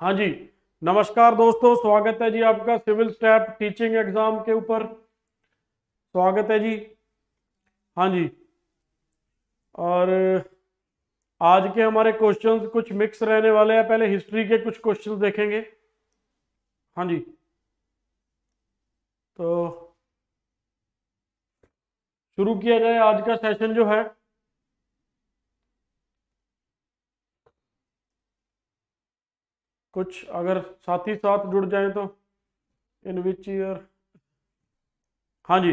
हाँ जी नमस्कार दोस्तों स्वागत है जी आपका सिविल स्टैप टीचिंग एग्जाम के ऊपर स्वागत है जी हाँ जी और आज के हमारे क्वेश्चंस कुछ मिक्स रहने वाले हैं पहले हिस्ट्री के कुछ क्वेश्चंस देखेंगे हाँ जी तो शुरू किया जाए आज का सेशन जो है कुछ अगर साथ ही साथ जुड़ जाए तो इन विच ईयर हाँ जी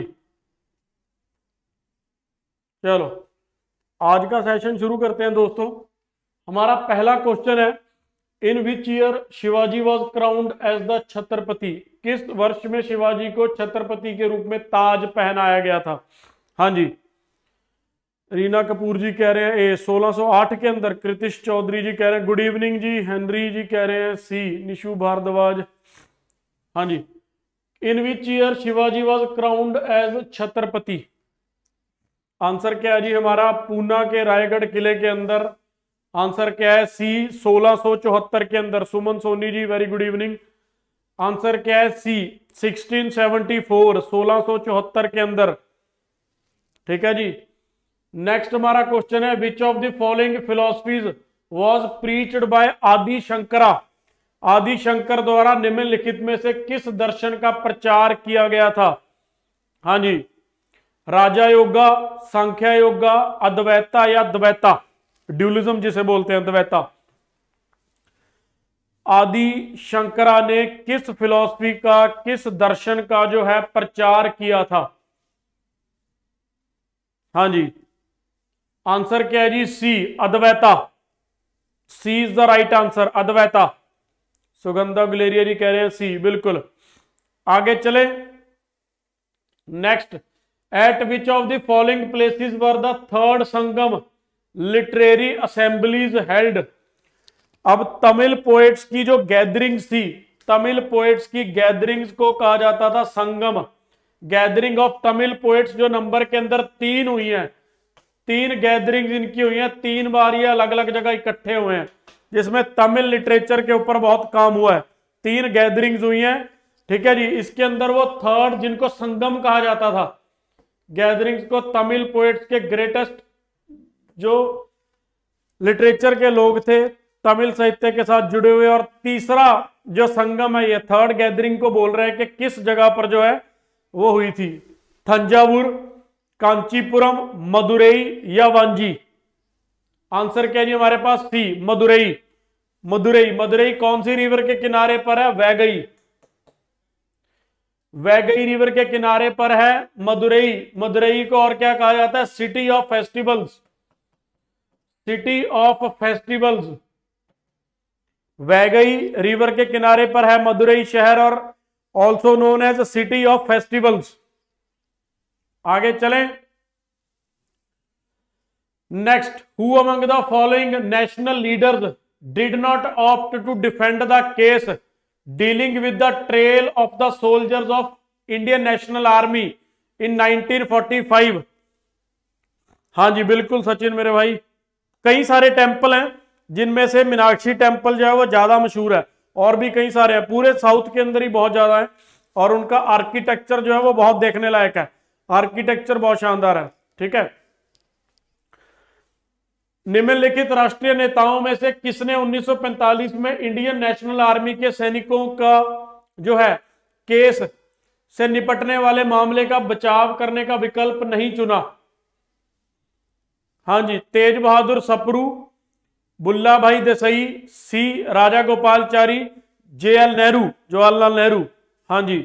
चलो आज का सेशन शुरू करते हैं दोस्तों हमारा पहला क्वेश्चन है in which year Shivaji was crowned as the Chhatrapati किस वर्ष में शिवाजी को छत्रपति के रूप में ताज पहनाया गया था हाँ जी रीना कपूर जी कह रहे हैं ए 1608 के अंदर कृतिश चौधरी जी कह रहे हैं गुड इवनिंग जी हेनरी जी कह रहे हैं सी निशु भारद्वाज हाँ जी in which year Shivaji was crowned as Chhatrapati answer क्या है जी हमारा पूना के रायगढ़ किले के अंदर आंसर क्या है सी 1674 के अंदर Suman Soni ji very good evening answer क्या है सी 1674 1674 के अंदर ठीक है जी नेक्स्ट हमारा क्वेश्चन है which of the following philosophies was preach by Adi Shankara आदि शंकर द्वारा निम्नलिखित में से किस दर्शन का प्रचार किया गया था हाँ जी राजा योगा संख्या योगा अद्वैता या द्वैता ड्यूलिज्म जिसे बोलते हैं द्वैता आदि शंकरा ने किस फिलॉसफी का किस दर्शन का जो है प्रचार किया था हाँ जी आंसर क्या है जी C Advaita C is the right answer Advaita Sugandha Guleria ji कह रहे हैं सी बिल्कुल आगे चले next at which of the following places were the third Sangam literary assemblies held अब तमिल पोएट्स की जो गैदरिंग्स थी तमिल पोएट्स की गैदरिंग्स को कहा जाता था Sangam gathering of Tamil poets जो नंबर के अंदर तीन हुई हैं तीन गैदरिंग इनकी हुई हैं तीन बार ये अलग अलग जगह इकट्ठे हुए हैं जिसमें तमिल लिटरेचर के ऊपर बहुत काम हुआ है तीन गैदरिंग्स हुई हैं ठीक है जी इसके अंदर वो थर्ड जिनको संगम कहा जाता था गैदरिंग्स को तमिल पोएट्स के ग्रेटेस्ट जो लिटरेचर के लोग थे तमिल साहित्य के साथ जुड़े हुए और तीसरा जो संगम है ये थर्ड गैदरिंग को बोल रहे हैं कि किस जगह पर जो है वो हुई थी थंजावुर कांचीपुरम मदुरई या वांजी आंसर क्या जी हमारे पास सी मदुरई मदुरई मदुरई कौन सी रिवर के किनारे पर है वैगई वैगई रिवर के किनारे पर है मदुरई मदुरई को और क्या कहा जाता है city of festivals city of festivals Vaigai river के किनारे पर है मदुरई शहर और also known as city of festivals आगे चलें next who among the following national leaders did not opt to defend the case dealing with the trail of the soldiers of Indian National Army in 1945 हाँ जी बिल्कुल सचिन मेरे भाई कई सारे temple हैं जिनमें से मीनाक्षी टेम्पल जो है वो ज्यादा मशहूर है और भी कई सारे हैं पूरे साउथ के अंदर ही बहुत ज्यादा है और उनका आर्किटेक्चर जो है वो बहुत देखने लायक है आर्किटेक्चर बहुत शानदार है ठीक है निम्नलिखित राष्ट्रीय नेताओं में से किसने 1945 में इंडियन नेशनल आर्मी के सैनिकों का जो है केस से निपटने वाले मामले का बचाव करने का विकल्प नहीं चुना हां जी तेज बहादुर Sapru Bhulabhai Desai C Raja Gopalachari J L Nehru Jawaharlal Nehru हां जी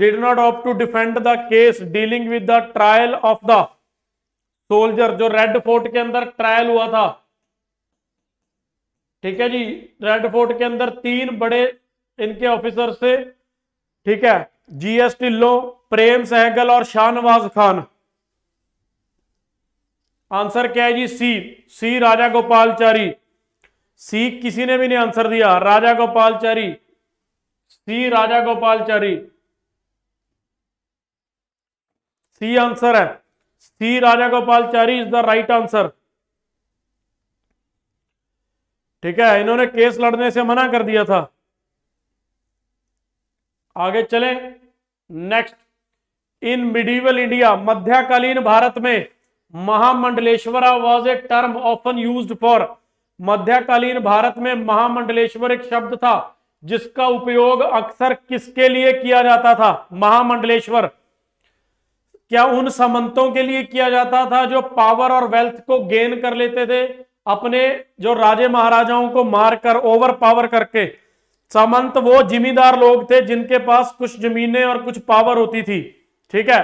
did not opt to defend the case dealing with the trial of the soldier जो रेड फोर्ट के अंदर ट्रायल हुआ था ठीक है जी रेड फोर्ट के अंदर तीन बड़े इनके ऑफिसर से ठीक है जीएस टिल्लो प्रेम सहगल और शाहनवाज खान आंसर क्या है जी सी सी राजा गोपालचारी सी किसी ने भी नहीं आंसर दिया Raja Gopalachari C Raja Gopalachari C answer है C Raja Gopalachari is the right answer ठीक है इन्होंने केस लड़ने से मना कर दिया था आगे चले नेक्स्ट इन मिडीवल इंडिया मध्यकालीन भारत में Mahamandaleshwara was a term often use for मध्यकालीन भारत में महामंडलेश्वर एक शब्द था जिसका उपयोग अक्सर किसके लिए किया जाता था महामंडलेश्वर क्या उन सामंतों के लिए किया जाता था जो पावर और वेल्थ को गेन कर लेते थे अपने जो राजे महाराजाओं को मारकर ओवर पावर करके सामंत वो जिमीदार लोग थे जिनके पास कुछ जमीनें और कुछ पावर होती थी ठीक है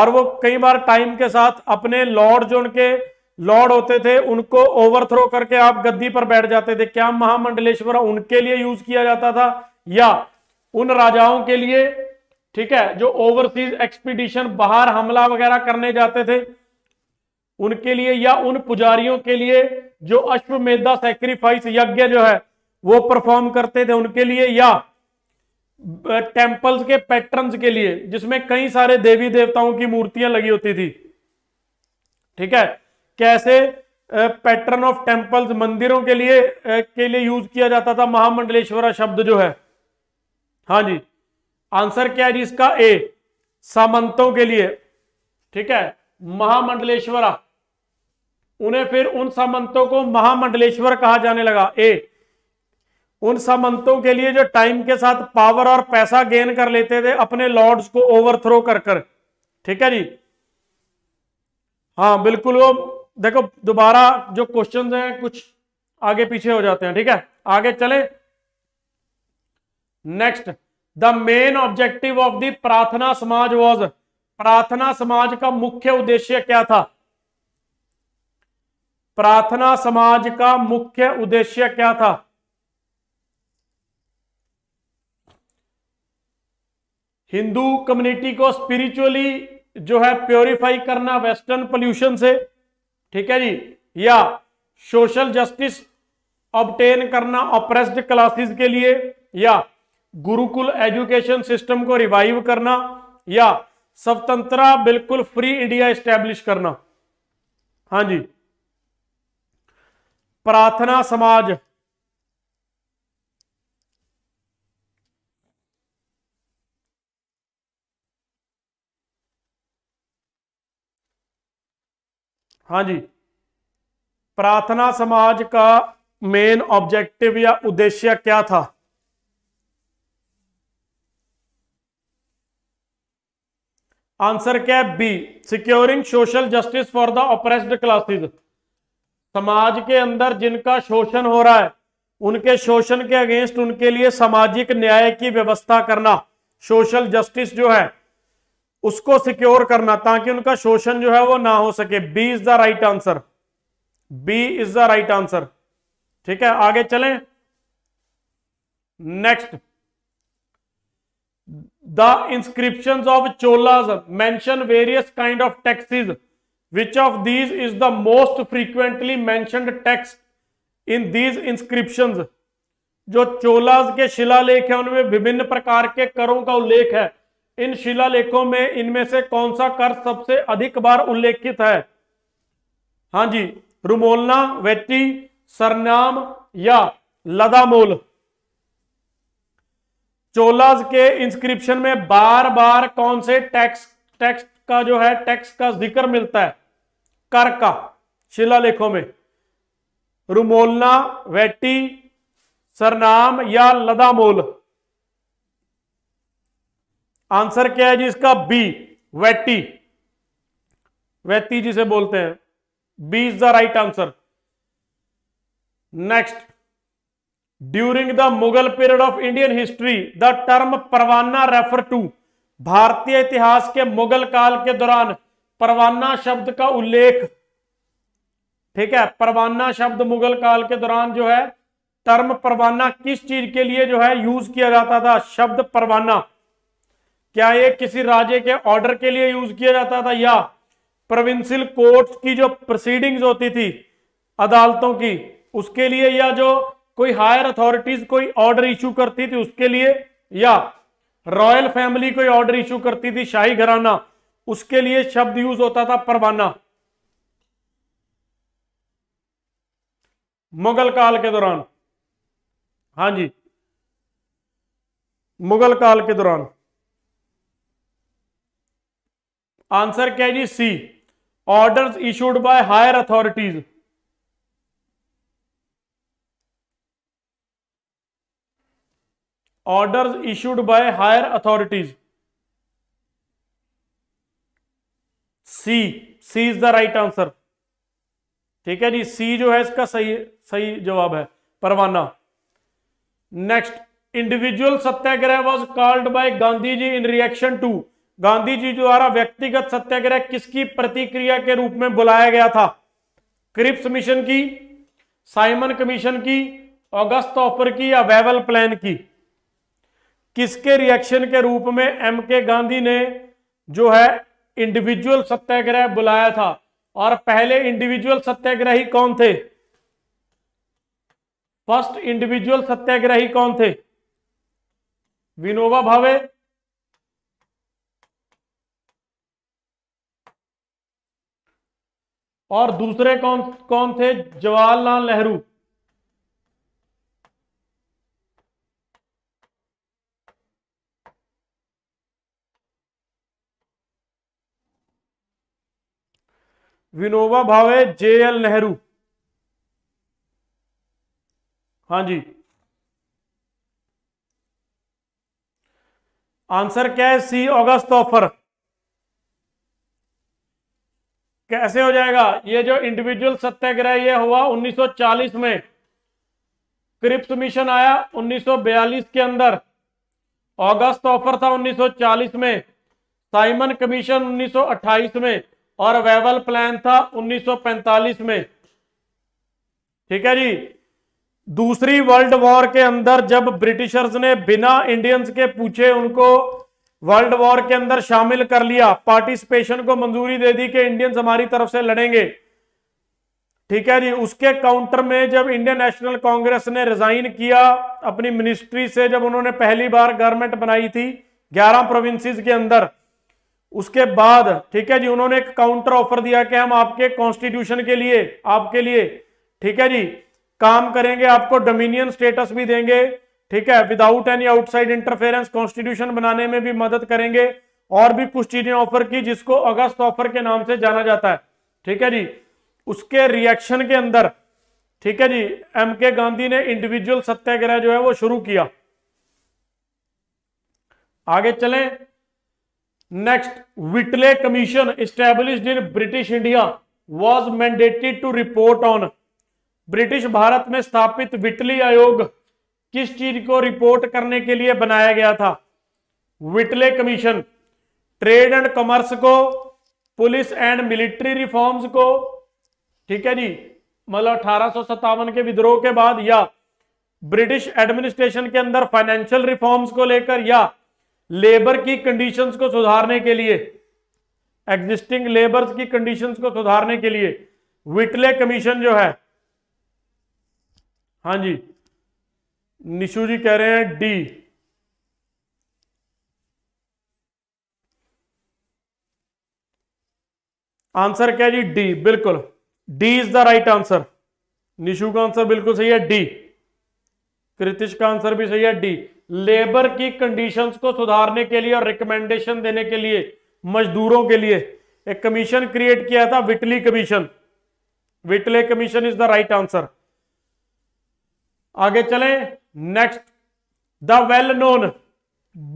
और वो कई बार टाइम के साथ अपने लॉर्ड जो उनके लॉर्ड होते थे उनको ओवरथ्रो करके आप गद्दी पर बैठ जाते थे क्या महामंडलेश्वर उनके लिए यूज किया जाता था या उन राजाओं के लिए ठीक है जो ओवरसीज एक्सपीडिशन बाहर हमला वगैरह करने जाते थे उनके लिए या उन पुजारियों के लिए जो अश्वमेधा सेक्रीफाइस यज्ञ जो है वो परफॉर्म करते थे उनके लिए या टेम्पल्स के पैटर्न्स के लिए जिसमें कई सारे देवी देवताओं की मूर्तियां लगी होती थी ठीक है कैसे पैटर्न ऑफ टेम्पल्स मंदिरों के लिए के लिए यूज किया जाता था महामंडलेश्वरा शब्द जो है हाँ जी आंसर क्या है जी इसका ए सामंतों के लिए ठीक है महामंडलेश्वरा उन्हें फिर उन सामंतों को महामंडलेश्वर कहा जाने लगा ए उन सामंतों के लिए जो टाइम के साथ पावर और पैसा गेन कर लेते थे अपने लॉर्ड्स को ओवरथ्रो कर कर ठीक है जी हाँ बिल्कुल वो देखो दोबारा जो क्वेश्चन हैं कुछ आगे पीछे हो जाते हैं ठीक है आगे चले next the main objective of the Prarthana Samaj was प्रार्थना समाज का मुख्य उद्देश्य क्या था प्रार्थना समाज का मुख्य उद्देश्य क्या था हिंदू कम्युनिटी को स्पिरिचुअली जो है प्योरीफाई करना वेस्टर्न पोल्यूशन से ठीक है जी या सोशल जस्टिस ऑब्टेन करना ऑप्रेस्ड क्लासेस के लिए या गुरुकुल एजुकेशन सिस्टम को रिवाइव करना या स्वतंत्रा बिल्कुल फ्री इंडिया स्टैब्लिश करना हाँ जी प्रार्थना समाज हाँ जी प्रार्थना समाज का मेन ऑब्जेक्टिव या उद्देश्य क्या था आंसर क्या है B securing social justice for the oppressed classes समाज के अंदर जिनका शोषण हो रहा है उनके शोषण के अगेंस्ट उनके लिए सामाजिक न्याय की व्यवस्था करना सोशल जस्टिस जो है उसको सिक्योर करना ताकि उनका शोषण जो है वो ना हो सके B is the right answer B is the right answer ठीक है आगे चलें next the inscriptions of cholas mention various kind of taxes which of these is the most frequently mentioned text in these inscriptions जो चोलाज के शिलालेख है उनमें विभिन्न प्रकार के करों का उल्लेख है इन शिलालेखों में इनमें से कौन सा कर सबसे अधिक बार उल्लेखित है हाँ जी रुमोलना वेट्टी सरनाम या लदामोल चोलाज के इंस्क्रिप्शन में बार बार कौन से टैक्स टैक्स का जो है टैक्स का जिक्र मिलता है कर का शिलालेखों में रुमोलना वेटी सरनाम या लदामोल आंसर क्या है जी इसका बी वेटी वेटी जिसे बोलते हैं B is the right answer next during the Mughal period of Indian history the term parwana refer to भारतीय इतिहास के मुगल काल के दौरान परवाना शब्द का उल्लेख ठीक है परवाना शब्द मुगल काल के दौरान जो है टर्म परवाना किस चीज के लिए जो है यूज किया जाता था शब्द परवाना क्या ये किसी राजे के ऑर्डर के लिए यूज किया जाता था या प्रोविंशियल कोर्ट की जो प्रोसीडिंग्स होती थी अदालतों की उसके लिए या जो कोई हायर अथॉरिटीज कोई ऑर्डर इशू करती थी उसके लिए या रॉयल फैमिली कोई ऑर्डर इशू करती थी शाही घराना उसके लिए शब्द यूज होता था परवाना मुगल काल के दौरान हां जी मुगल काल के दौरान आंसर क्या है जी C orders issued by higher authorities orders issued by higher authorities C C is the right answer ठीक है जी सी जो है इसका सही सही जवाब है parwana next individual satyagraha was called by Gandhi ji in reaction to Gandhi ji द्वारा व्यक्तिगत सत्याग्रह किसकी प्रतिक्रिया के रूप में बुलाया गया था क्रिप्स मिशन की साइमन कमीशन की अगस्त ऑफर की या वेवल प्लान की किसके रिएक्शन के रूप में एम के गांधी ने जो है इंडिविजुअल सत्याग्रह बुलाया था और पहले इंडिविजुअल सत्याग्रही कौन थे फर्स्ट इंडिविजुअल सत्याग्रही कौन थे विनोबा भावे और दूसरे कौन कौन थे जवाहरलाल नेहरू विनोबा भावे जे एल नेहरू हाँ जी आंसर क्या है सी अगस्त ऑफर कैसे हो जाएगा ये जो इंडिविजुअल सत्याग्रह ये हुआ 1940 में क्रिप्स मिशन आया 1942 के अंदर अगस्त ऑफर था 1940 में साइमन कमीशन 1928 में और वेवल प्लान था 1945 में ठीक है जी दूसरी वर्ल्ड वॉर के अंदर जब ब्रिटिशर्स ने बिना इंडियंस के पूछे उनको वर्ल्ड वॉर के अंदर शामिल कर लिया पार्टिसिपेशन को मंजूरी दे दी कि इंडियंस हमारी तरफ से लड़ेंगे ठीक है जी उसके काउंटर में जब इंडियन नेशनल कांग्रेस ने रिजाइन किया अपनी मिनिस्ट्री से जब उन्होंने पहली बार गवर्नमेंट बनाई थी 11 प्रोविंसेस के अंदर उसके बाद ठीक है जी उन्होंने एक काउंटर ऑफर दिया कि हम आपके कॉन्स्टिट्यूशन के लिए आपके लिए ठीक है जी काम करेंगे आपको डोमिनियन स्टेटस भी देंगे ठीक है without any outside interference constitution बनाने में भी मदद करेंगे और भी कुछ चीजें ऑफर की जिसको अगस्त ऑफर के नाम से जाना जाता है ठीक है जी उसके रिएक्शन के अंदर ठीक है जी एम के गांधी ने इंडिविजुअल सत्याग्रह जो है वो शुरू किया आगे चलें next Whitley commission established in British India was mandated to report on British Bharat में स्थापित विटली आयोग किस चीज को रिपोर्ट करने के लिए बनाया गया था Whitley commission trade and commerce को पुलिस एंड मिलिट्री रिफॉर्म्स को ठीक है जी मतलब अठारह के विद्रोह के बाद या ब्रिटिश एडमिनिस्ट्रेशन के अंदर फाइनेंशियल रिफॉर्म्स को लेकर या लेबर की कंडीशंस को सुधारने के लिए एग्जिस्टिंग लेबर्स की कंडीशंस को सुधारने के लिए विटले कमीशन जो है हां जी निशु जी कह रहे हैं डी आंसर क्या जी डी बिल्कुल D is the right answer Nishu का आंसर बिल्कुल सही है डी कृतिश का आंसर भी सही है डी लेबर की कंडीशंस को सुधारने के लिए और रिकमेंडेशन देने के लिए मजदूरों के लिए एक कमीशन क्रिएट किया था Whitley commission Whitley commission is the right answer आगे चले next the well known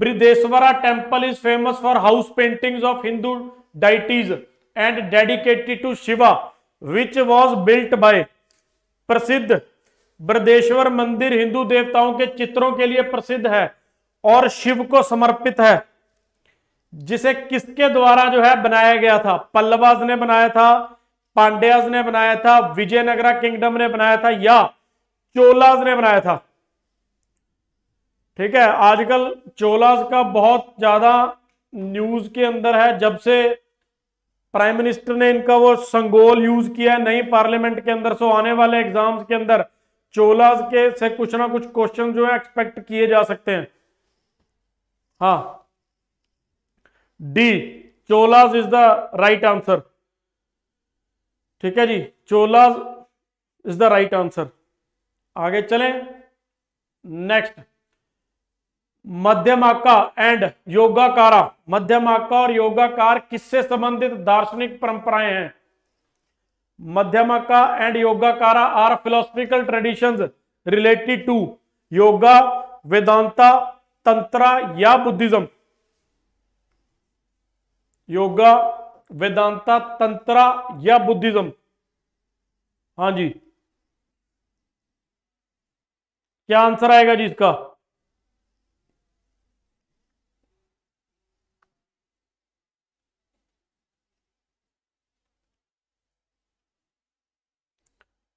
Brihadeshwara temple is famous for house paintings of Hindu deities and dedicated to Shiva which was built by प्रसिद्ध ब्रदेश्वर मंदिर हिंदू देवताओं के चित्रों के लिए प्रसिद्ध है और शिव को समर्पित है जिसे किसके द्वारा जो है बनाया गया था पल्लवाज ने बनाया था पांड्याज ने बनाया था विजयनगरा किंगडम ने बनाया था या चोलाज ने बनाया था ठीक है आजकल चोलाज का बहुत ज्यादा न्यूज के अंदर है जब से प्राइम मिनिस्टर ने इनका वो संगोल यूज किया है नई पार्लियामेंट के अंदर सो आने वाले एग्जाम्स के अंदर चोला के से कुछ ना कुछ क्वेश्चन जो है एक्सपेक्ट किए जा सकते हैं हा D Cholas is the right answer ठीक है जी Cholas is the right answer आगे चलें नेक्स्ट मध्यमाका एंड योगाकारा मध्यमाका और योगाकार किससे संबंधित दार्शनिक परंपराएं हैं Madhyamaka and Yogacara are philosophical tradition related to yoga Vedanta tantra या बुद्धिज्म योगा वेदांता तंत्रा या बुद्धिज्म हाँ जी क्या आंसर आएगा जी इसका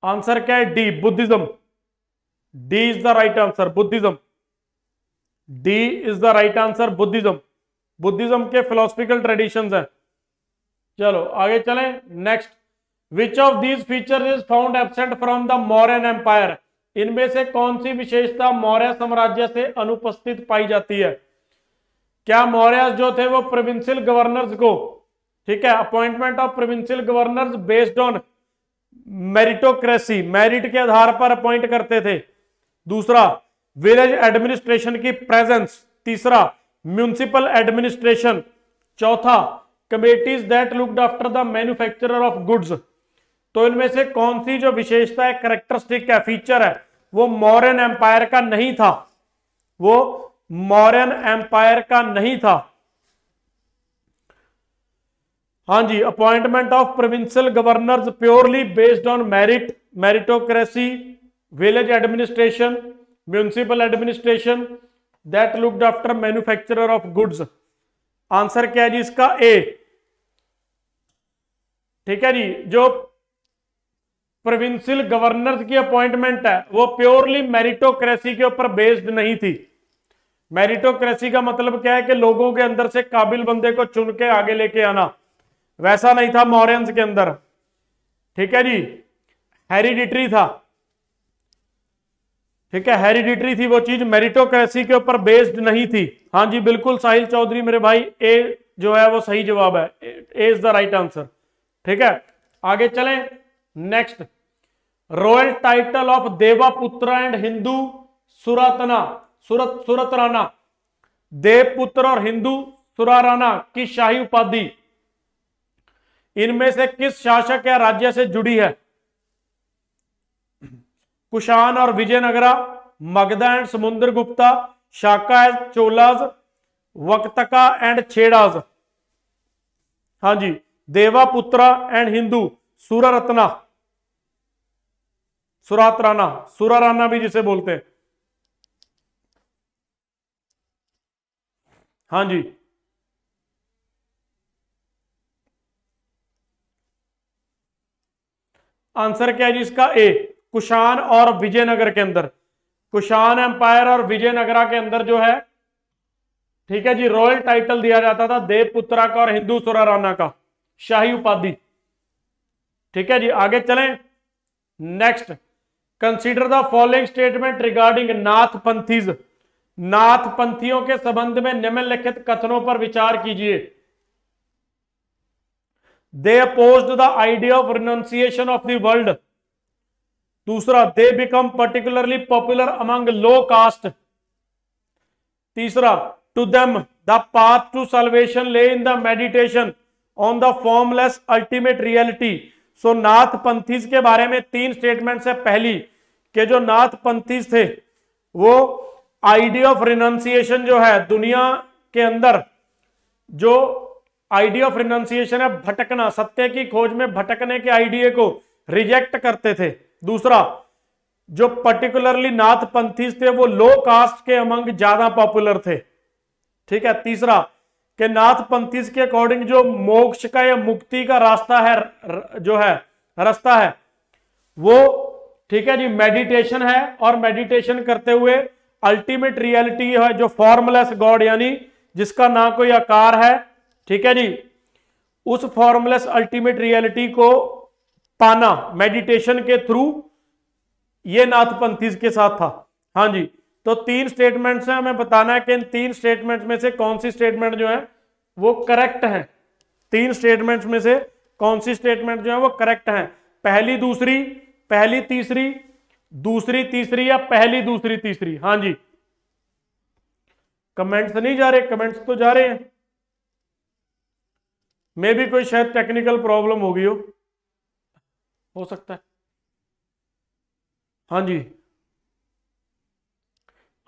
आंसर क्या है D Buddhism D is the right answer Buddhism D is the right answer Buddhism Buddhism के फिलोसफिकल ट्रेडिशन है चलो आगे चले next which of these feature is found absent from the Mauryan empire इनमें से कौन सी विशेषता मौर्य साम्राज्य से अनुपस्थित पाई जाती है क्या मौर्य जो थे वो प्रोविंशियल गवर्नर्स को ठीक है appointment of provincial governors based on meritocracy merit के आधार पर अपॉइंट करते थे दूसरा विलेज एडमिनिस्ट्रेशन की प्रेजेंस तीसरा म्यूनिसिपल एडमिनिस्ट्रेशन चौथा committees that looked after the manufacturer of goods तो इनमें से कौन सी जो विशेषता है करेक्टरिस्टिक है फीचर है वो मॉरन एम्पायर का नहीं था वो मॉरन एम्पायर का नहीं था हाँ जी appointment of provincial governor purely based on merit meritocracy village administration municipal administration that looked after manufacturer of goods answer क्या है जी इसका ए ठीक है जी जो प्रोविंशियल गवर्नर की अपॉइंटमेंट है वो प्योरली मेरिटोक्रेसी के ऊपर बेस्ड नहीं थी मेरिटोक्रेसी का मतलब क्या है कि लोगों के अंदर से काबिल बंदे को चुन के आगे लेके आना वैसा नहीं था मौर्य के अंदर ठीक है जी हेरिडिटरी था ठीक है हेरिडिटरी थी वो चीज मेरिटोक्रेसी के ऊपर बेस्ड नहीं थी हाँ जी बिल्कुल साहिल चौधरी मेरे भाई ए जो है वो सही जवाब है A is the right answer ठीक है आगे चले नेक्स्ट रॉयल टाइटल ऑफ देवा पुत्र एंड हिंदू सुरतना सुरत सूरतराना देवपुत्र और हिंदू सुराराना की शाही उपाधि इनमें से किस शासक या राज्य से जुड़ी है कुशान और Vijayanagara Magadha and Samudra Gupta Shaka and Cholas Vakataka and Chedas हां जी पुत्रा एंड हिंदू रत्ना सुरातराना सुराराना भी जिसे बोलते हैं हां जी आंसर क्या है जी इसका ए कुशान और विजयनगर के अंदर कुशान एम्पायर और विजयनगरा के अंदर जो है ठीक है जी रॉयल टाइटल दिया जाता था देवपुत्रा का और हिंदू सुरा का शाही उपाधि ठीक है जी आगे चलें next consider the following statement regarding Nath Panthis Nath पंथियों के संबंध में निम्नलिखित कथनों पर विचार कीजिए they opposed the idea of renunciation of the world दूसरा they become particularly popular among low caste तीसरा to them the path to salvation lay in the meditation on the formless ultimate reality so Nath Panthis के बारे में तीन statement है पहली के जो नाथ पंथीज थे वो आइडिया ऑफ रिनाउंसिएशन जो है दुनिया के अंदर जो आइडिया ऑफ रिनाउंसिएशन है भटकना सत्य की खोज में भटकने के आइडिया को रिजेक्ट करते थे दूसरा जो पर्टिकुलरली नाथ पंथी थे वो लो कास्ट के अमंग ज्यादा पॉपुलर थे ठीक है तीसरा कि नाथ पंथी के अकॉर्डिंग जो मोक्ष का या मुक्ति का रास्ता है जो है रास्ता है वो ठीक है जी मेडिटेशन है और मेडिटेशन करते हुए अल्टीमेट रियलिटी है जो फॉर्मलेस गॉड यानी जिसका ना कोई आकार है ठीक है जी उस फॉर्मलेस अल्टीमेट रियलिटी को पाना मेडिटेशन के थ्रू ये नाथपंथी के साथ था हाँ जी तो तीन स्टेटमेंट्स हैं हमें बताना है कि इन तीन स्टेटमेंट्स में से कौन सी स्टेटमेंट जो है वो करेक्ट है तीन स्टेटमेंट्स में से कौन सी स्टेटमेंट जो है वो करेक्ट है पहली दूसरी पहली तीसरी दूसरी तीसरी या पहली दूसरी तीसरी हाँ जी कमेंट्स नहीं जा रहे कमेंट्स तो जा रहे हैं मे भी कोई शायद टेक्निकल प्रॉब्लम हो गई हो हो सकता है हाँ जी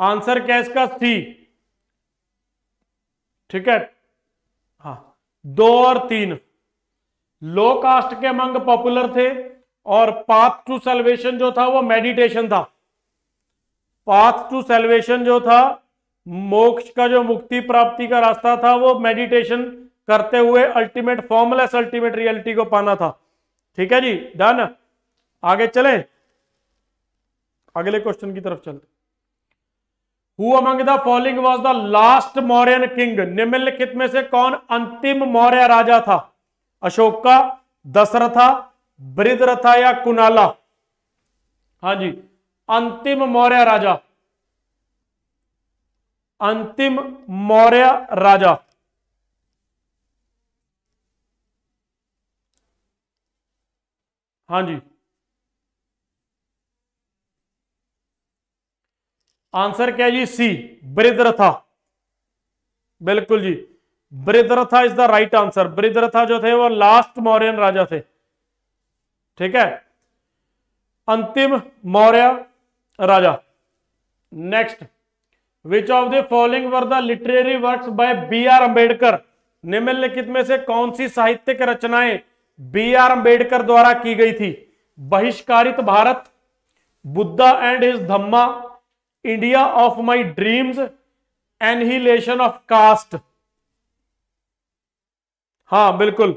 आंसर क्या इसका सी ठीक है हाँ दो और तीन लो कास्ट के मंग पॉपुलर थे और पाथ टू सेल्वेशन जो था वो मेडिटेशन था पाथ टू सेल्वेशन जो था मोक्ष का जो मुक्ति प्राप्ति का रास्ता था वो मेडिटेशन करते हुए अल्टीमेट फॉर्मलेस अल्टीमेट रियलिटी को पाना था ठीक है जी डन आगे चले अगले क्वेश्चन की तरफ चलते हुआ the following was the last Mauryan king निम्नलिखित में से कौन अंतिम मौर्य राजा था अशोक का दशरथा बृदरथा या कुनाला हाँ जी अंतिम मौर्य राजा अंतिम मौर्य राजा हाँ जी आंसर क्या जी सी ब्रिद्रथा बिल्कुल जी Brihadratha is the right answer Brihadratha जो थे वो लास्ट मौर्यन राजा थे ठीक है अंतिम मौर्य राजा next which of the following were the literary works by B R Ambedkar निम्नलिखित में से कौन सी साहित्यिक रचनाएं बी आर अंबेडकर द्वारा की गई थी Bahishkrit Bharat Buddha and his Dhamma India of my dreams annihilation of caste हां बिल्कुल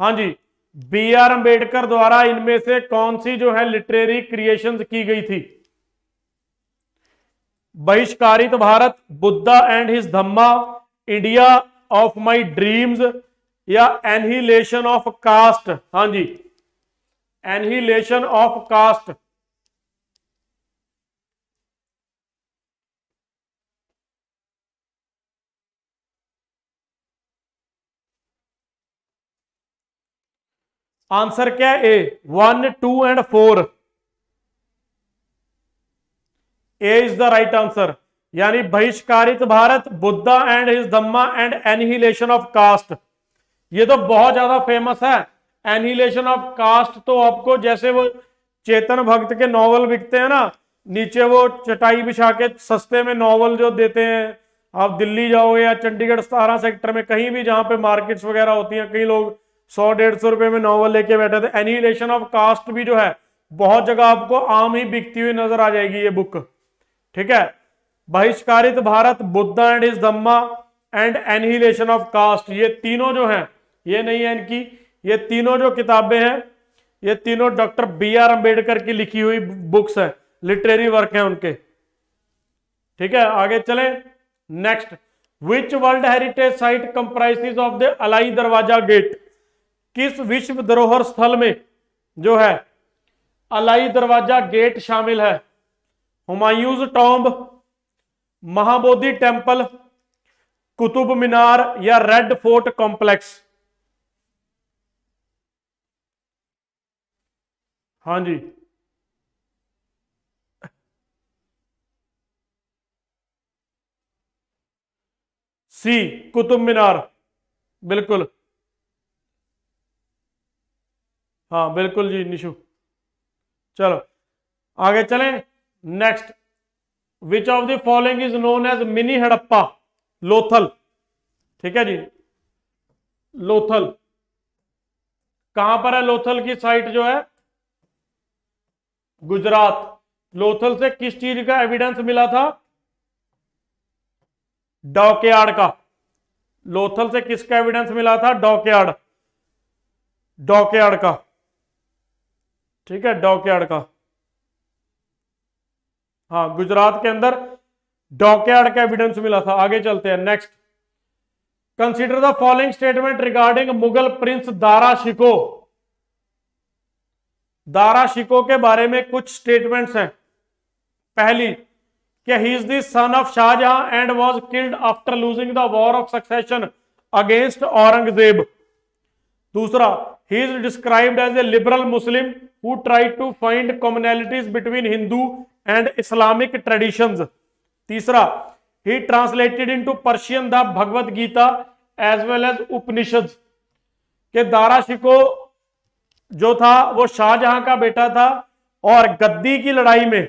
हां जी बी आर अंबेडकर द्वारा इनमें से कौन सी जो है लिटरेरी क्रिएशंस की गई थी Bahishkrit Bharat Buddha and his Dhamma India of my dreams या एनहिलेशन ऑफ कास्ट हां जी एनहिलेशन ऑफ कास्ट आंसर क्या है A one two and four A is the right answer यानी Bahishkrit Bharat Buddha and his Dhamma and annihilation of caste ये तो बहुत ज्यादा फेमस है एनिहिलेशन ऑफ कास्ट तो आपको जैसे वो चेतन भक्त के नॉवल बिकते हैं ना नीचे वो चटाई बिछा के सस्ते में नॉवल जो देते हैं आप दिल्ली जाओ या चंडीगढ़ सतारा सेक्टर में कहीं भी जहां पे मार्केट्स वगैरह होती हैं कई लोग सौ डेढ़ सौ रुपए में नॉवल लेके बैठे थे एनिहिलेशन ऑफ कास्ट भी जो है बहुत जगह आपको आम ही बिकती हुई नजर आ जाएगी ये बुक ठीक है Bahishkrit Bharat Buddha and is Dhamma and annihilation of caste ये तीनों जो हैं ये नहीं है इनकी ये तीनों जो किताबें हैं ये तीनों डॉक्टर बी आर अंबेडकर की लिखी हुई बुक्स है लिटरेरी वर्क है उनके ठीक है आगे चले next which world heritage site comprises of the Alai Darwaza gate किस विश्व धरोहर स्थल में जो है अलाई दरवाजा गेट शामिल है हुमायूज टॉम्ब महाबोधि टेंपल कुतुब मीनार या रेड फोर्ट कॉम्प्लेक्स हाँ जी सी कुतुब मीनार बिल्कुल हाँ बिल्कुल जी निशु चलो आगे चलें next which of the following is known as mini Harappa Lothal ठीक है जी लोथल कहां पर है लोथल की साइट जो है गुजरात लोथल से किस चीज का एविडेंस मिला था डॉकयार्ड का लोथल से किसका एविडेंस मिला था डॉकयार्ड डॉकयार्ड का ठीक है डॉकयार्ड का हाँ गुजरात के अंदर डॉकयार्ड का एविडेंस मिला था आगे चलते हैं next consider the following statement regarding Mughal prince Dara Shikoh Dara Shikoh के बारे में कुछ स्टेटमेंट्स हैं पहली क्या he is the son of Shahjahan and was killed after losing the war of succession against Aurangzeb दूसरा he is described as a liberal muslim who tried to find commonalities between hindu and islamic traditions teesra he translated into persian the bhagavad gita as well as upanishads के दारा शिको जो था वो शाहजहां का बेटा था और गद्दी की लड़ाई में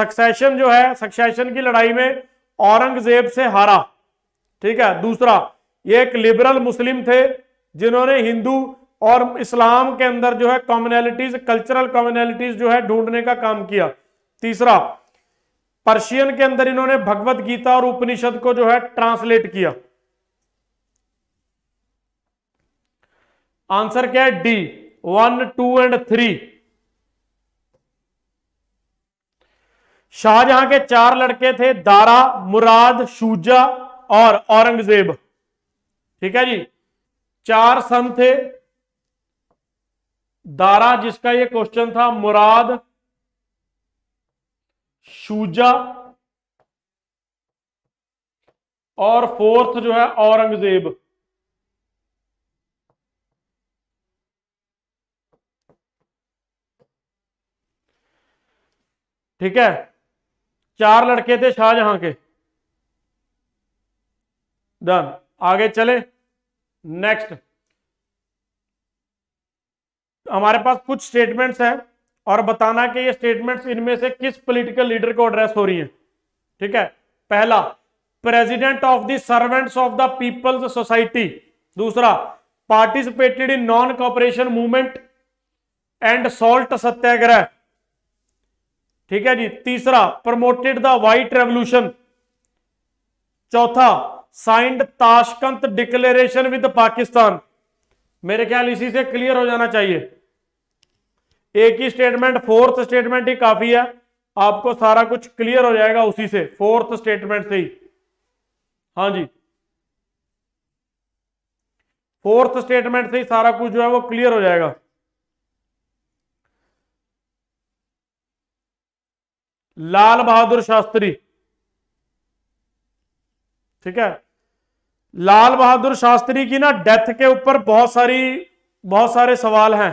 सक्सेशन जो है सक्सेशन की लड़ाई में औरंगजेब से हारा ठीक है दूसरा ये एक लिबरल मुस्लिम थे जिन्होंने हिंदू और इस्लाम के अंदर जो है कॉम्युनैलिटीज कल्चरल कॉमनैलिटीज जो है ढूंढने का काम किया तीसरा पर्शियन के अंदर इन्होंने भगवत गीता और उपनिषद को जो है ट्रांसलेट किया आंसर क्या है D one two and three Shahjahan के चार लड़के थे दारा मुराद शूजा और औरंगजेब ठीक है जी चार सन थे दारा जिसका ये क्वेश्चन था मुराद शूजा और फोर्थ जो है औरंगजेब ठीक है चार लड़के थे शाहजहां के डन आगे चले नेक्स्ट हमारे पास कुछ स्टेटमेंट्स हैं और बताना कि ये स्टेटमेंट्स इनमें से किस पॉलिटिकल लीडर को एड्रेस हो रही है ठीक है पहला president of the servants of the people's society दूसरा participated in non cooperation movement and salt satyagraha ठीक है जी तीसरा प्रमोटेड द वाइट रेवल्यूशन चौथा signed Tashkent declaration with Pakistan मेरे ख्याल इसी से क्लियर हो जाना चाहिए एक ही स्टेटमेंट फोर्थ स्टेटमेंट ही काफी है आपको सारा कुछ क्लियर हो जाएगा उसी से फोर्थ स्टेटमेंट से ही हाँ जी फोर्थ स्टेटमेंट से ही सारा कुछ जो है वो क्लियर हो जाएगा लाल बहादुर शास्त्री ठीक है लाल बहादुर शास्त्री की ना डेथ के ऊपर बहुत सारी बहुत सारे सवाल हैं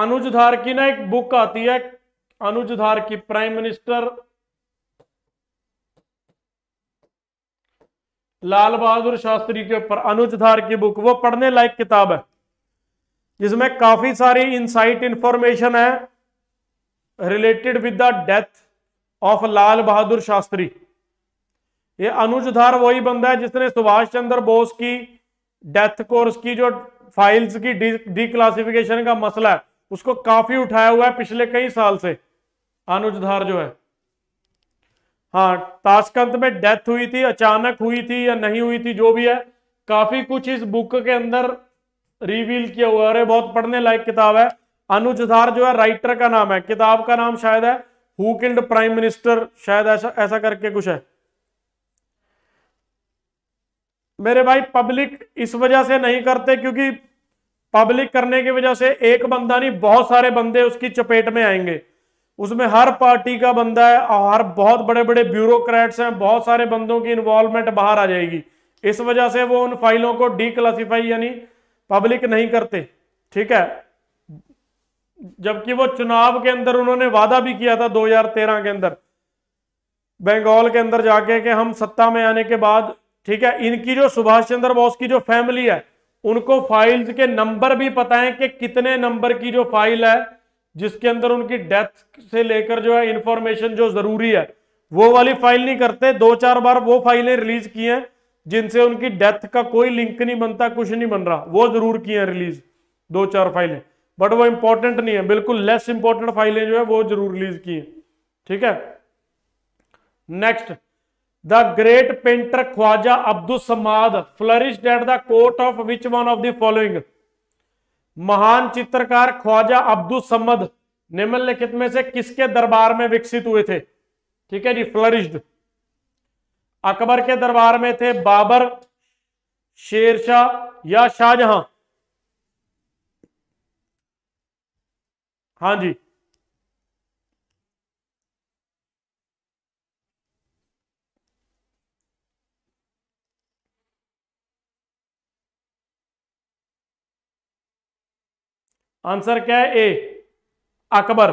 अनुज धार की ना एक बुक आती है अनुज धार की प्राइम मिनिस्टर लाल बहादुर शास्त्री के ऊपर अनुज धार की बुक वो पढ़ने लायक किताब है जिसमें काफी सारी इनसाइट इंफॉर्मेशन है related with the death of Lal Bahadur Shastri ये अनुज धार वही बंदा है जिसने सुभाष चंद्र बोस की डेथ कोर्स की जो फाइल्स की डी क्लासिफिकेशन का मसला है उसको काफी उठाया हुआ है पिछले कई साल से अनुज धार जो है हाँ ताशकंत में डेथ हुई थी अचानक हुई थी या नहीं हुई थी जो भी है काफी कुछ इस बुक के अंदर रिवील किया हुआ है अरे बहुत पढ़ने लायक किताब है अनुज धार जो है राइटर का नाम है किताब का नाम शायद है हु किल्ड प्राइम मिनिस्टर शायद ऐसा ऐसा करके कुछ है मेरे भाई पब्लिक इस वजह से नहीं करते क्योंकि पब्लिक करने की वजह से एक बंदा नहीं बहुत सारे बंदे उसकी चपेट में आएंगे उसमें हर पार्टी का बंदा है और हर बहुत बड़े बड़े ब्यूरोक्रेट्स हैं बहुत सारे बंदों की इन्वॉल्वमेंट बाहर आ जाएगी इस वजह से वो उन फाइलों को डीक्लासीफाई यानी पब्लिक नहीं करते ठीक है जबकि वो चुनाव के अंदर उन्होंने वादा भी किया था 2013 के अंदर बंगाल के अंदर जाके कि हम सत्ता में आने के बाद ठीक है इनकी जो सुभाष चंद्र बोस की जो फैमिली है उनको फाइल्स के नंबर भी पता है कि कितने नंबर की जो फाइल है जिसके अंदर उनकी डेथ से लेकर जो है इंफॉर्मेशन जो जरूरी है वो वाली फाइल नहीं करते दो चार बार वो फाइलें रिलीज की हैं जिनसे उनकी डेथ का कोई लिंक नहीं बनता कुछ नहीं बन रहा वो जरूर किए हैं रिलीज दो चार फाइलें बट वो इंपॉर्टेंट नहीं है बिल्कुल लेस इंपॉर्टेंट फाइलें जो है वो जरूर रिलीज की हैं ठीक है next the great painter Khwaja Abdul Samad flourished at the court of which one of the following महान चित्रकार ख्वाजा अब्दुल समद निम्नलिखित में से किसके दरबार में विकसित हुए थे ठीक है जी फ्लरिश्ड अकबर के दरबार में थे बाबर शेरशाह या शाहजहां हां जी आंसर क्या है ए अकबर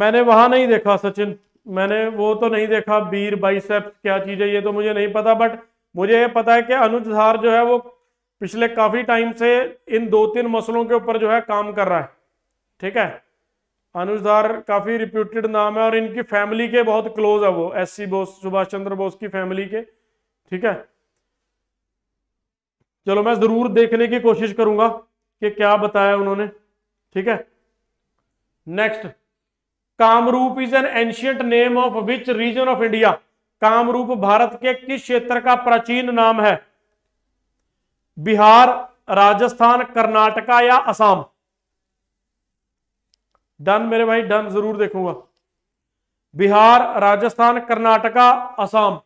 मैंने वहां नहीं देखा सचिन मैंने वो तो नहीं देखा बीर बाइसेप क्या चीज है ये तो मुझे नहीं पता बट मुझे ये पता है कि अनुज धार जो है वो पिछले काफी टाइम से इन दो तीन मसलों के ऊपर जो है काम कर रहा है ठीक है अनुजार काफी रिप्यूटेड नाम है और इनकी फैमिली के बहुत क्लोज है वो एस सी बोस सुभाष चंद्र बोस की फैमिली के ठीक है चलो मैं जरूर देखने की कोशिश करूंगा कि क्या बताया उन्होंने ठीक है next Kamrup is an ancient name of which region of India Kamrup Bharat के किस क्षेत्र का प्राचीन नाम है बिहार राजस्थान कर्नाटका या असम डन मेरे भाई डन जरूर देखूंगा बिहार राजस्थान कर्नाटका असम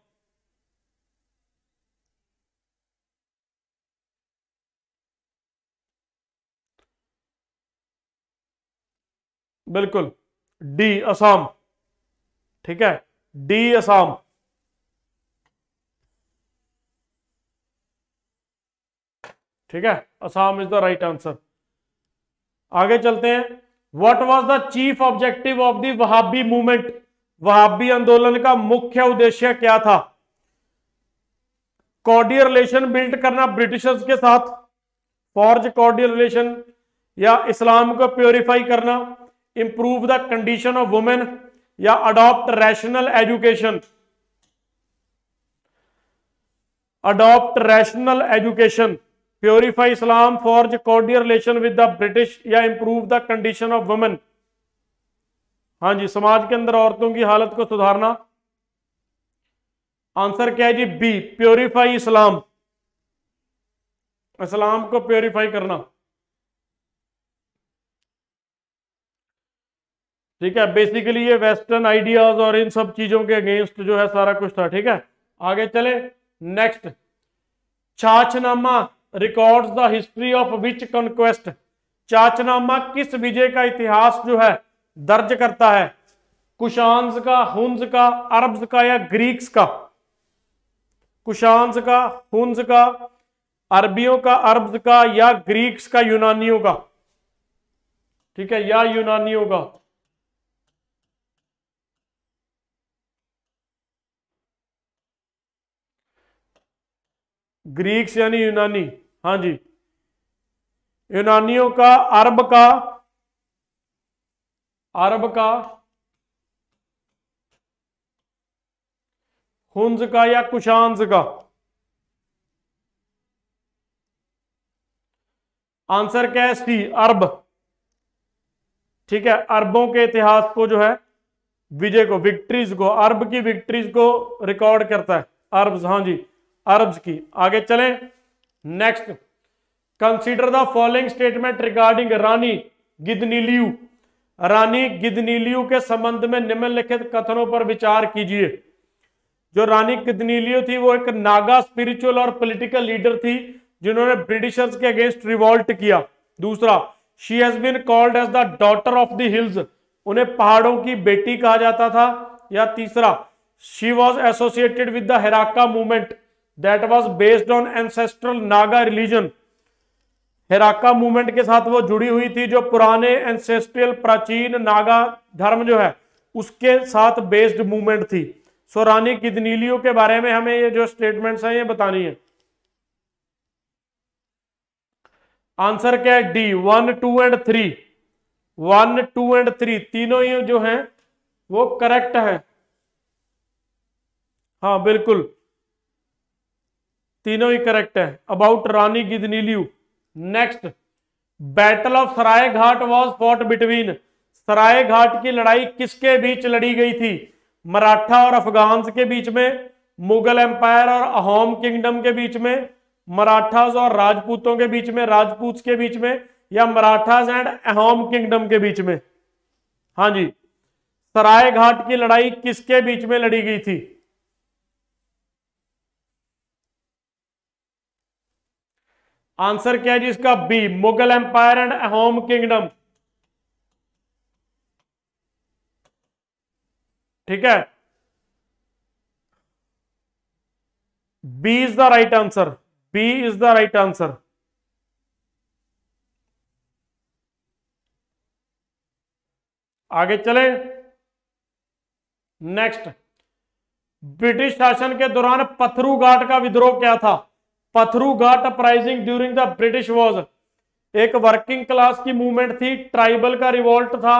बिल्कुल डी असम ठीक है डी असम ठीक है Assam is the right answer आगे चलते हैं what was the chief objective of the Wahabi movement Wahabi आंदोलन का मुख्य उद्देश्य क्या था कॉर्डियल रिलेशन बिल्ड करना ब्रिटिशर्स के साथ फॉर्ज कॉर्डियल रिलेशन या इस्लाम को प्योरीफाई करना improve the condition of women या adopt rational education adopt rational education purify Islam forge cordial relation with the British या improve the condition of women हाँ जी समाज के अंदर औरतों की हालत को सुधारना आंसर क्या है जी बी प्योरीफाई इस्लाम इस्लाम को प्योरीफाई करना ठीक है बेसिकली ये वेस्टर्न आइडियाज और इन सब चीजों के अगेंस्ट जो है सारा कुछ था ठीक है आगे चले next Chachnama records the history of which conquest Chachnama किस विजय का इतिहास जो है दर्ज करता है कुशांस का हुंस का अरब्स का या ग्रीक्स का कुशांस का हुंस का अरबियों का अरब्स का या ग्रीक्स का यूनानियों का ठीक है या यूनानियों का ग्रीक्स यानी यूनानी हाँ जी यूनानियों का अरब का अरब का हुंज का या कुशांस का आंसर क्या है सी अरब ठीक है अरबों के इतिहास को जो है विजय को विक्ट्रीज को अरब की विक्ट्रीज को रिकॉर्ड करता है अरब हाँ जी अरब्स की आगे चले next consider the following statement regarding Rani Gaidinliu Rani Gaidinliu के संबंध में निम्नलिखित कथनों पर विचार कीजिए जो रानी गिदनीलियू थी वो एक नागा स्पिरिचुअल और पॉलिटिकल लीडर थी जिन्होंने ब्रिटिशर्स के अगेंस्ट रिवॉल्ट किया दूसरा she has been called as the daughter of the hills उन्हें पहाड़ों की बेटी कहा जाता था या तीसरा she was associated with the Heraka movement that was based on ancestral Naga religion Heraka movement के साथ वो जुड़ी हुई थी जो पुराने एंसेस्ट्रियल प्राचीन नागा धर्म जो है उसके साथ बेस्ड मूवमेंट थी सोरानी रानी किदनीलियो के बारे में हमें ये जो स्टेटमेंट्स हैं ये बतानी है आंसर क्या है D one two and three one two and three तीनों ही जो हैं वो करेक्ट हैं हाँ बिल्कुल तीनों ही करेक्ट है about Rani Gaidinliu next battle of Sarai Ghat was fought between Sarai Ghat की लड़ाई किसके बीच लड़ी गई थी मराठा और अफगान के बीच में मुगल एम्पायर और अहोम किंगडम के बीच में मराठास और राजपूतों के बीच में राजपूत के बीच में या मराठास एंड अहोम किंगडम के बीच में हाँ जी सराय घाट की लड़ाई किसके बीच में लड़ी गई थी आंसर क्या है जी इसका B Mughal empire and Ahom kingdom ठीक है B is the right answer B is the right answer आगे चले नेक्स्ट ब्रिटिश शासन के दौरान पथरू घाट का विद्रोह क्या था Pathru Ghat uprising during the British was एक वर्किंग क्लास की मूवमेंट थी ट्राइबल का रिवॉल्ट था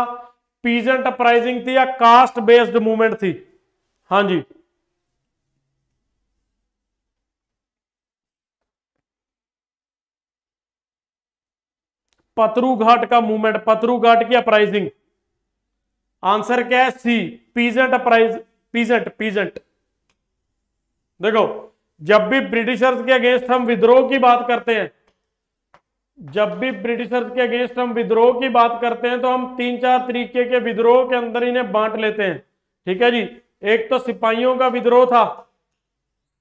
पीजेंट अपराइजिंग थी या कास्ट बेस्ड मूवमेंट थी हाँ जी पथरू घाट का मूवमेंट पथरू घाट की अपराइजिंग आंसर क्या है C peasant uprise peasant peasant देखो जब भी ब्रिटिशर्स के अगेंस्ट हम विद्रोह की बात करते हैं जब भी ब्रिटिशर्स के अगेंस्ट हम विद्रोह की बात करते हैं तो हम तीन चार तरीके के विद्रोह के अंदर इन्हें बांट लेते हैं ठीक है जी एक तो सिपाहियों का विद्रोह था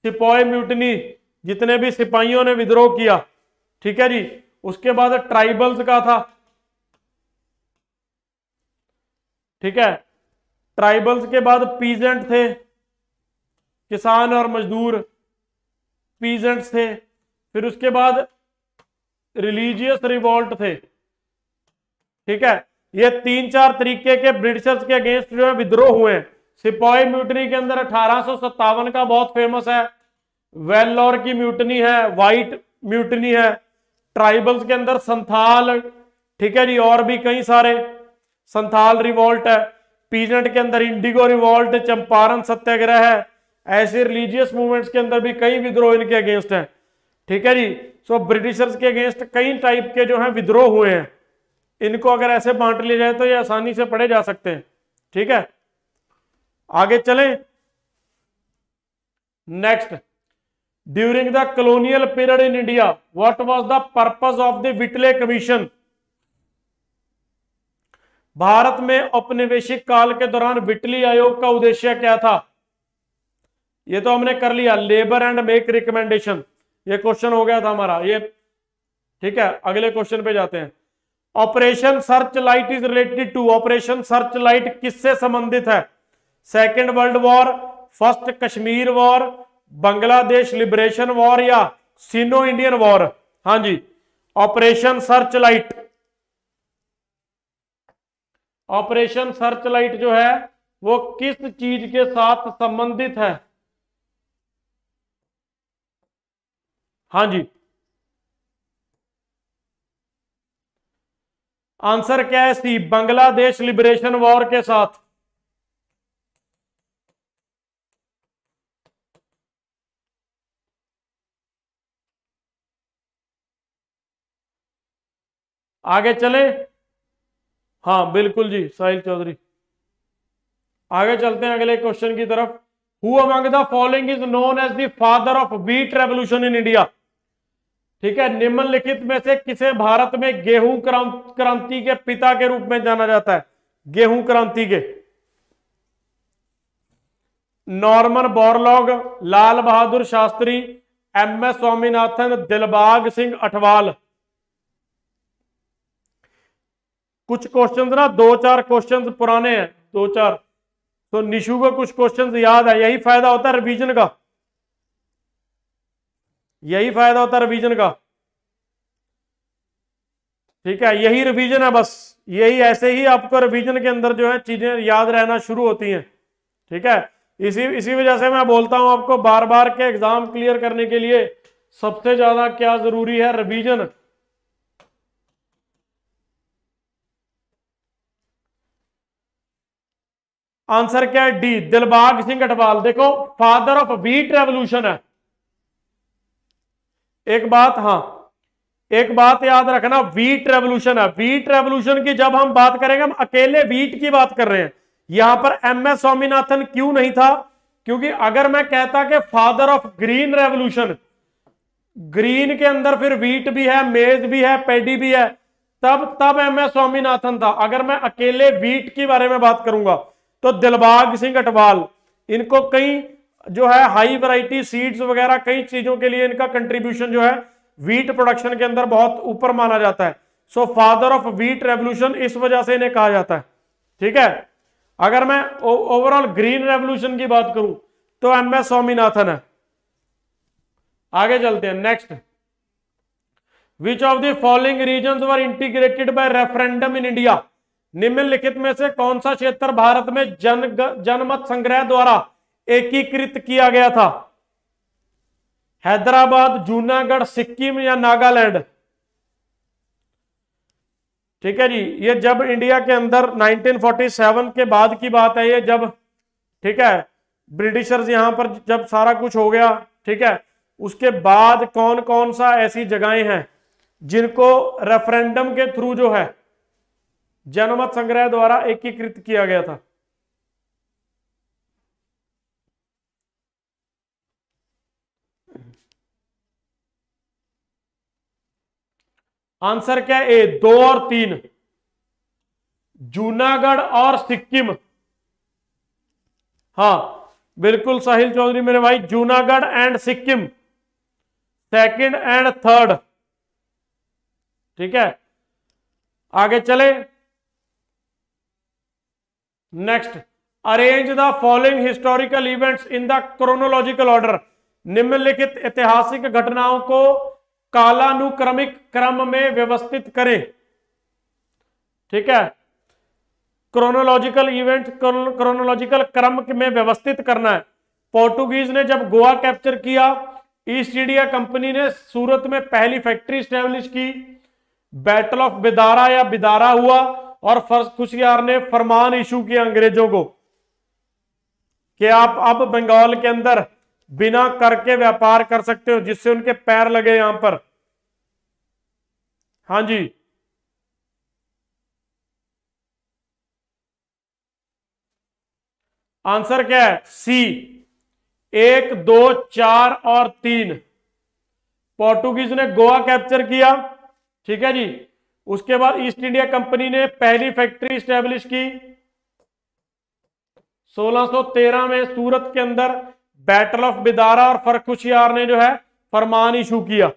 सिपाही म्यूटनी जितने भी सिपाहियों ने विद्रोह किया ठीक है जी उसके बाद ट्राइबल्स का था ठीक है ट्राइबल्स के बाद पीजेंट थे किसान और मजदूर पीजेंट्स थे फिर उसके बाद रिलीजियस रिवॉल्ट थे ठीक है ये तीन चार तरीके के ब्रिटिशर्स के अगेंस्ट जो है विद्रोह हुए हैं सिपाही म्यूटनी के अंदर अठारह का बहुत फेमस है वेल्लोर की म्यूटनी है वाइट म्यूटनी है ट्राइबल्स के अंदर संथाल ठीक है जी और भी कई सारे संथाल रिवॉल्ट है पीजेंट के अंदर इंडिगो रिवॉल्ट चंपारण सत्याग्रह है ऐसे रिलीजियस मूवमेंट्स के अंदर भी कई विद्रोह इनके अगेंस्ट हैं ठीक है जी सो so, ब्रिटिशर्स के अगेंस्ट कई टाइप के जो है विद्रोह हुए हैं इनको अगर ऐसे बांट लिया जाए तो ये आसानी से पढ़े जा सकते हैं ठीक है आगे चले next during the colonial period in India what was the purpose of the Whitley commission Bharat में औपनिवेशिक काल के दौरान विटली आयोग का उद्देश्य क्या था ये तो हमने कर लिया लेबर एंड मेक रिकमेंडेशन ये क्वेश्चन हो गया था हमारा ये ठीक है अगले क्वेश्चन पे जाते हैं operation searchlight is related to operation searchlight किससे संबंधित है second world war first Kashmir war Bangladesh liberation war या सीनो इंडियन वॉर हाँ जी operation searchlight operation searchlight जो है वो किस चीज के साथ संबंधित है हाँ जी आंसर क्या है सी बांग्लादेश लिबरेशन वॉर के साथ आगे चले हाँ बिल्कुल जी साहिल चौधरी आगे चलते हैं अगले क्वेश्चन की तरफ who among the following is known as the father of wheat revolution in India ठीक है निम्नलिखित में से किसे भारत में गेहूं क्रांति के पिता के रूप में जाना जाता है गेहूं क्रांति के Norman Borlaug Lal Bahadur Shastri M S Swaminathan Dilbagh Singh Athwal कुछ क्वेश्चंस ना दो चार क्वेश्चंस पुराने हैं दो चार तो निशु को कुछ क्वेश्चंस याद है यही फायदा होता है रिवीजन का यही फायदा होता है रिवीजन का ठीक है यही रिवीजन है बस यही ऐसे ही आपको रिवीजन के अंदर जो है चीजें याद रहना शुरू होती हैं ठीक है इसी इसी वजह से मैं बोलता हूं आपको बार बार के एग्जाम क्लियर करने के लिए सबसे ज्यादा क्या जरूरी है रिवीजन आंसर क्या है डी दिलबाग सिंह अटवाल देखो फादर ऑफ वीट रेवल्यूशन है एक बात हाँ एक बात याद रखना वीट रेवल्यूशन है वीट रेवल्यूशन की जब हम बात करेंगे हम अकेले वीट की बात कर रहे हैं यहां पर एम एस स्वामीनाथन क्यों नहीं था क्योंकि अगर मैं कहता कि father of green revolution green के अंदर फिर वीट भी है मेज भी है पेडी भी है तब तब एम एस स्वामीनाथन था अगर मैं अकेले वीट के बारे में बात करूंगा तो दिलबाग सिंह अटवाल इनको कई जो है हाई वैरायटी सीड्स वगैरह कई चीजों के लिए इनका कंट्रीब्यूशन जो है वीट प्रोडक्शन के अंदर बहुत ऊपर माना जाता है so father of wheat revolution इस वजह से इन्हें कहा जाता है ठीक है अगर मैं ओवरऑल ग्रीन रेवल्यूशन की बात करूं तो एम एस स्वामीनाथन है आगे चलते हैं next which of the following region were integrated by referendum in India निम्नलिखित में से कौन सा क्षेत्र भारत में जन जनमत संग्रह द्वारा एकीकृत किया गया था हैदराबाद जूनागढ़ सिक्किम या नागालैंड ठीक है जी ये जब इंडिया के अंदर 1947 के बाद की बात है ये जब ठीक है ब्रिटिशर्स यहां पर जब सारा कुछ हो गया ठीक है उसके बाद कौन कौन सा ऐसी जगहें हैं जिनको रेफरेंडम के थ्रू जो है जनमत संग्रह द्वारा एकीकृत किया गया था आंसर क्या ए दो और तीन जूनागढ़ और सिक्किम हा बिल्कुल साहिल चौधरी मेरे भाई Junagadh and Sikkim second and third ठीक है आगे चले next arrange the following historical events in the chronological order निम्नलिखित ऐतिहासिक घटनाओं को कालानुक्रमिक क्रम में व्यवस्थित करें ठीक है क्रोनोलॉजिकल इवेंट क्रोनोलॉजिकल क्रम में व्यवस्थित करना है पोर्टुगीज ने जब गोवा कैप्चर किया ईस्ट इंडिया कंपनी ने सूरत में पहली फैक्ट्री स्टैब्लिश की बैटल ऑफ बिदारा या बिदारा हुआ और खुशियार ने फरमान इशू किया अंग्रेजों को कि आप अब बंगाल के अंदर बिना करके व्यापार कर सकते हो जिससे उनके पैर लगे यहां पर हाँ जी आंसर क्या है सी एक दो चार और तीन पोर्टुगीज ने गोवा कैप्चर किया ठीक है जी उसके बाद ईस्ट इंडिया कंपनी ने पहली फैक्ट्री स्टैब्लिश की 1613 में सूरत के अंदर बैटल ऑफ बिदारा और फरखुशियार ने जो है फरमान इशू किया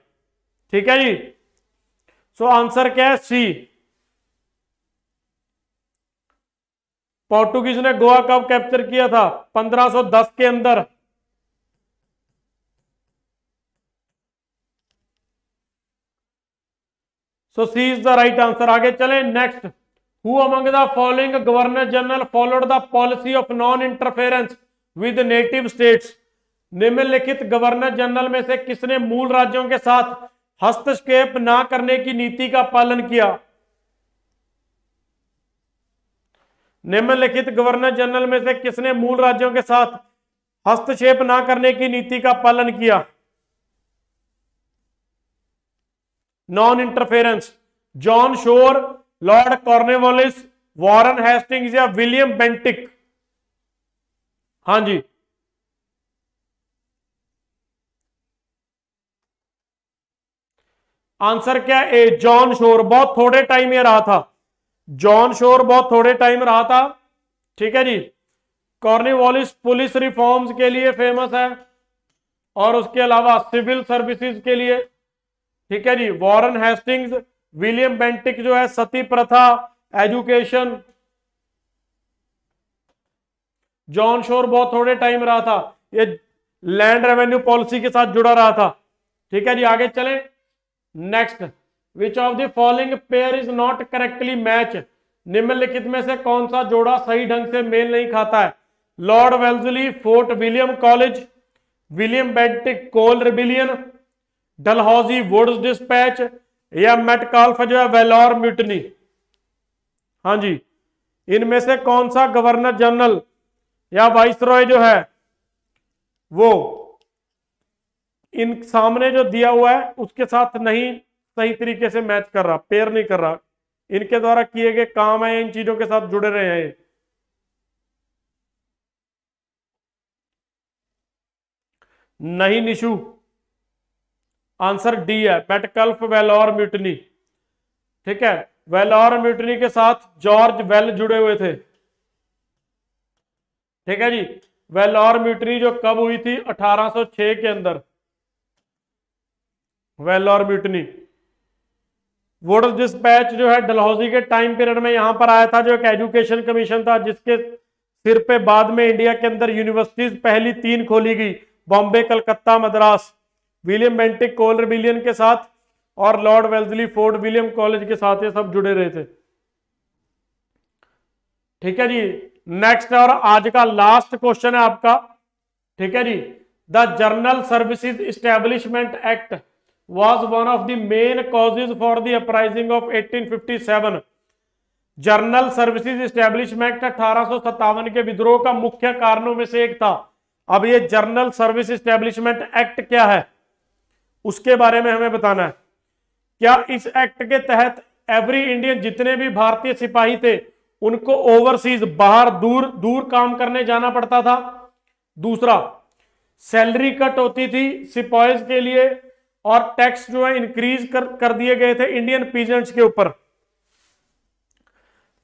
ठीक है जी सो आंसर क्या है सी पोर्टुगीज ने गोवा कब कैप्चर किया था 1510 के अंदर so C is the right answer आगे चले next who among the following governor general followed the policy of non interference with native states निम्नलिखित गवर्नर जनरल में से किसने मूल राज्यों के साथ हस्तक्षेप ना करने की नीति का पालन किया निम्नलिखित गवर्नर जनरल में से किसने मूल राज्यों के साथ हस्तक्षेप ना करने की नीति का पालन किया non interference John Shore Lord Cornwallis Warren Hastings या विलियम बेंटिक हां जी आंसर क्या है ए जॉन शोर बहुत थोड़े टाइम ये रहा था जॉन शोर बहुत थोड़े टाइम रहा था ठीक है जी कॉर्निवॉलिस पुलिस रिफॉर्म्स के लिए फेमस है और उसके अलावा सिविल सर्विसेज के लिए ठीक है जी वॉरन हेस्टिंग्स विलियम बेंटिक जो है सती प्रथा एजुकेशन जॉन शोर बहुत थोड़े टाइम रहा था ये लैंड रेवेन्यू पॉलिसी के साथ जुड़ा रहा था ठीक है जी आगे चलें next which of the following pair is not correctly match निम्नलिखित में से कौन सा जोड़ा सही ढंग से मेल नहीं खाता है Lord Wellesley Fort William college William Bentinck Kol rebellion Dalhousie Wood's dispatch या मेटकाल्फ जो है वेलोर म्यूटनी हाँ जी इनमें से कौन सा गवर्नर जनरल या वाइस जो है वो इन सामने जो दिया हुआ है उसके साथ नहीं सही तरीके से मैच कर रहा पेयर नहीं कर रहा इनके द्वारा किए गए काम है इन चीजों के साथ जुड़े रहे हैं नहीं निशु आंसर डी है पेटकल्फ और म्यूटनी ठीक है वेलोर म्यूटनी के साथ जॉर्ज वेल जुड़े हुए थे ठीक है जी वेलोर म्यूटनी जो कब हुई थी 1806 के अंदर वेलोर म्यूटनी वोटर डिस्पैच जो है डलहौजी के टाइम पीरियड में यहां पर आया था जो एक एजुकेशन कमीशन था जिसके सिर पे बाद में इंडिया के अंदर यूनिवर्सिटीज पहली तीन खोली गई Bombay Calcutta Madras William Bentinck Kol rebellion के साथ और Lord Wellesley Fort William college के साथ ये सब जुड़े रहे थे ठीक है जी नेक्स्ट और आज का लास्ट क्वेश्चन है आपका ठीक है जी the general services establishment act was one of the main causes for the uprising of 1857 general services establishment अठारह के विद्रोह का मुख्य कारणों में से एक था अब ये जर्नल सर्विस स्टैब्लिशमेंट एक्ट क्या है उसके बारे में हमें बताना है क्या इस एक्ट के तहत एवरी इंडियन जितने भी भारतीय सिपाही थे उनको ओवरसीज बाहर दूर दूर काम करने जाना पड़ता था दूसरा सैलरी कट होती थी सिपाहीज के लिए और टैक्स जो है इंक्रीज कर कर दिए गए थे इंडियन पीजेंट्स के ऊपर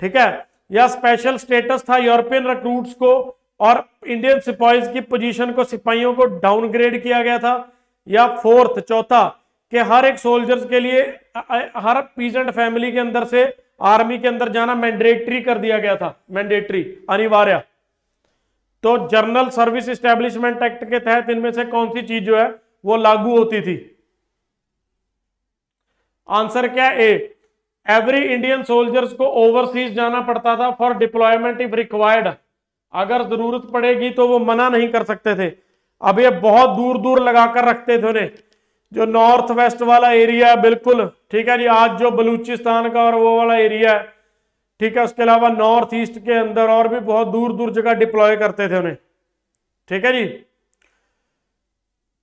ठीक है या स्पेशल स्टेटस था यूरोपियन रिक्रूट्स को और इंडियन सिपाहीज की पोजीशन को सिपाहियों को डाउनग्रेड किया गया था या फोर्थ चौथा कि हर एक सोल्जर्स के लिए हर पीजेंट फैमिली के अंदर से आर्मी के अंदर जाना मैंडेटरी कर दिया गया था मैंडेटरी अनिवार्य तो जर्नल सर्विस एस्टेब्लिशमेंट एक्ट के तहत इनमें से कौन सी चीज जो है वो लागू होती थी आंसर क्या ए एवरी इंडियन सोल्जर्स को ओवरसीज जाना पड़ता था फॉर डिप्लॉयमेंट इफ रिक्वायर्ड अगर जरूरत पड़ेगी तो वो मना नहीं कर सकते थे अब ये बहुत दूर दूर लगाकर रखते थे उन्हें जो नॉर्थ वेस्ट वाला एरिया है बिल्कुल ठीक है जी आज जो बलूचिस्तान का और वो वाला एरिया है ठीक है उसके अलावा नॉर्थ ईस्ट के अंदर और भी बहुत दूर दूर जगह डिप्लॉय करते थे उन्हें ठीक है जी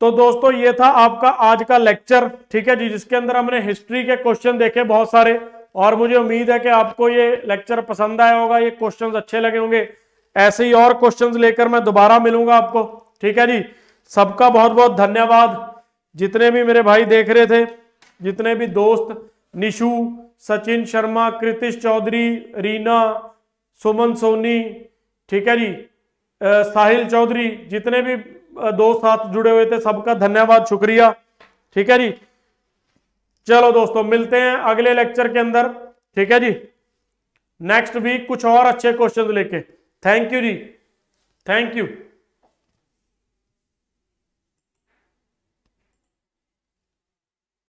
तो दोस्तों ये था आपका आज का लेक्चर ठीक है जी जिसके अंदर हमने हिस्ट्री के क्वेश्चन देखे बहुत सारे और मुझे उम्मीद है कि आपको ये लेक्चर पसंद आया होगा ये क्वेश्चन अच्छे लगे होंगे ऐसे ही और क्वेश्चन लेकर मैं दोबारा मिलूंगा आपको ठीक है जी सबका बहुत बहुत धन्यवाद जितने भी मेरे भाई देख रहे थे जितने भी दोस्त निशु सचिन शर्मा कृतिश चौधरी रीना सुमन सोनी ठीक है जी साहिल चौधरी जितने भी दोस्त साथ जुड़े हुए थे सबका धन्यवाद शुक्रिया ठीक है जी चलो दोस्तों मिलते हैं अगले लेक्चर के अंदर ठीक है जी नेक्स्ट वीक कुछ और अच्छे क्वेश्चन लेके थैंक यू जी थैंक यू